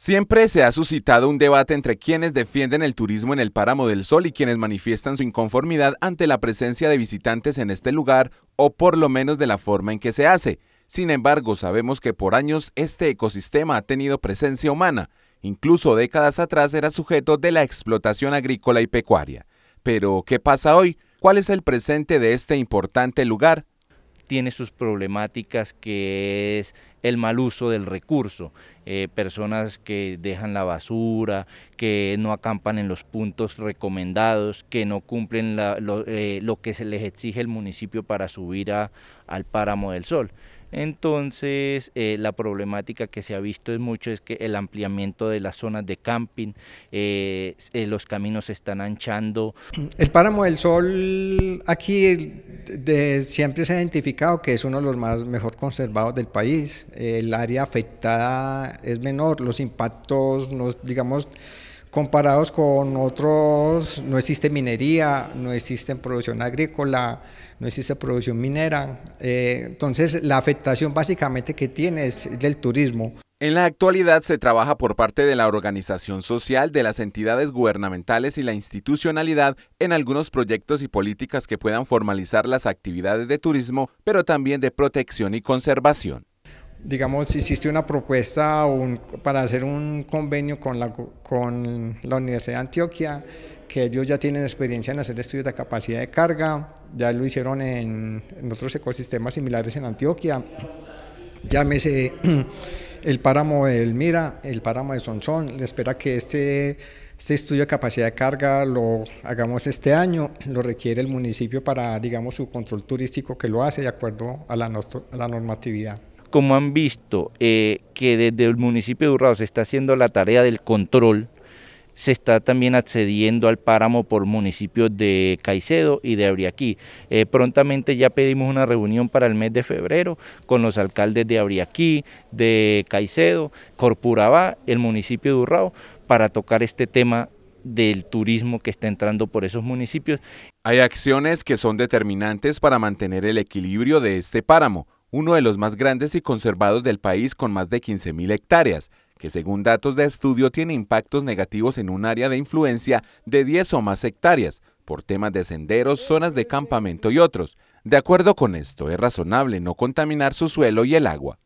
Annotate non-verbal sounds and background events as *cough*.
Siempre se ha suscitado un debate entre quienes defienden el turismo en el Páramo del Sol y quienes manifiestan su inconformidad ante la presencia de visitantes en este lugar o por lo menos de la forma en que se hace. Sin embargo, sabemos que por años este ecosistema ha tenido presencia humana, incluso décadas atrás era sujeto de la explotación agrícola y pecuaria. Pero, ¿qué pasa hoy? ¿Cuál es el presente de este importante lugar? tiene sus problemáticas que es el mal uso del recurso, eh, personas que dejan la basura, que no acampan en los puntos recomendados, que no cumplen eh, lo, que se les exige el municipio para subir al páramo del sol. Entonces, eh, la problemática que se ha visto es mucho es que el ampliamiento de las zonas de camping, los caminos se están anchando. El páramo del sol aquí siempre se ha identificado que es uno de los más mejor conservados del país. El área afectada es menor, los impactos, digamos, comparados con otros, no existe minería, no existe producción agrícola, no existe producción minera. Eh, entonces, la afectación básicamente que tiene es del turismo. En la actualidad se trabaja por parte de la organización social, de las entidades gubernamentales y la institucionalidad en algunos proyectos y políticas que puedan formalizar las actividades de turismo, pero también de protección y conservación digamos, hiciste una propuesta para hacer un convenio con la, con la Universidad de Antioquia, que ellos ya tienen experiencia en hacer estudios de capacidad de carga, ya lo hicieron en, otros ecosistemas similares en Antioquia, llámese *clears throat* el páramo del Mira, el páramo de Sonsón, le espera que este, este estudio de capacidad de carga lo hagamos este año, lo requiere el municipio para, digamos, su control turístico que lo hace de acuerdo a la normatividad como han visto eh, que desde el municipio de Urrao se está haciendo la tarea del control, se está también accediendo al páramo por municipios de Caicedo y de Abriaquí. Eh, prontamente ya pedimos una reunión para el mes de febrero con los alcaldes de Abriaquí, de Caicedo, Corpuraba, el municipio de Urrao, para tocar este tema del turismo que está entrando por esos municipios. Hay acciones que son determinantes para mantener el equilibrio de este páramo uno de los más grandes y conservados del país con más de 15.000 hectáreas, que según datos de estudio tiene impactos negativos en un área de influencia de 10 o más hectáreas, por temas de senderos, zonas de campamento y otros. De acuerdo con esto, es razonable no contaminar su suelo y el agua.